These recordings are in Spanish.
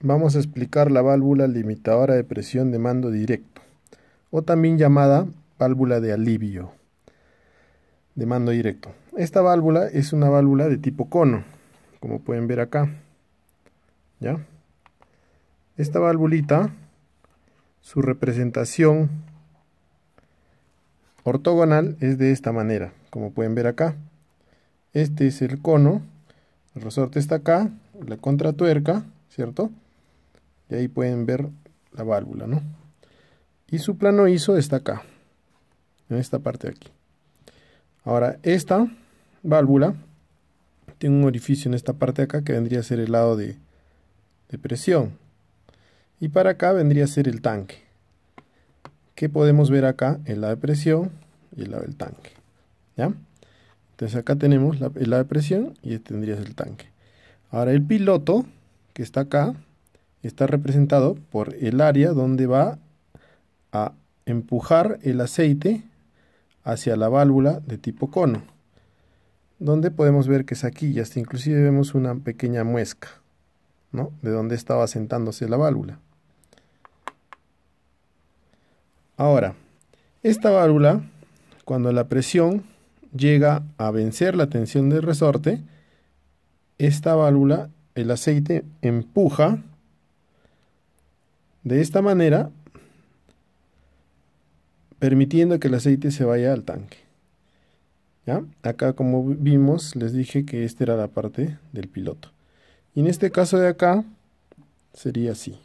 vamos a explicar la válvula limitadora de presión de mando directo, o también llamada válvula de alivio de mando directo. Esta válvula es una válvula de tipo cono, como pueden ver acá. ¿Ya? Esta válvulita, su representación ortogonal es de esta manera, como pueden ver acá. Este es el cono, el resorte está acá, la contratuerca, ¿cierto? Y ahí pueden ver la válvula, ¿no? Y su plano ISO está acá, en esta parte de aquí. Ahora, esta válvula tiene un orificio en esta parte de acá que vendría a ser el lado de, presión. Y para acá vendría a ser el tanque. ¿Qué podemos ver acá? El lado de presión y el lado del tanque. ¿Ya? Entonces acá tenemos el lado de presión y este tendría el tanque. Ahora el piloto que está acá está representado por el área donde va a empujar el aceite hacia la válvula de tipo cono, donde podemos ver que es aquí hasta inclusive vemos una pequeña muesca, ¿no? De donde estaba sentándose la válvula. Ahora, esta válvula, cuando la presión llega a vencer la tensión del resorte, esta válvula, el aceite empuja de esta manera, permitiendo que el aceite se vaya al tanque. ¿Ya? Acá como vimos, les dije que esta era la parte del piloto. Y en este caso de acá, sería así.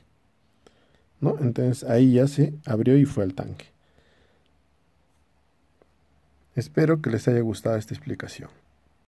¿No? Entonces ahí ya se abrió y fue al tanque. Espero que les haya gustado esta explicación.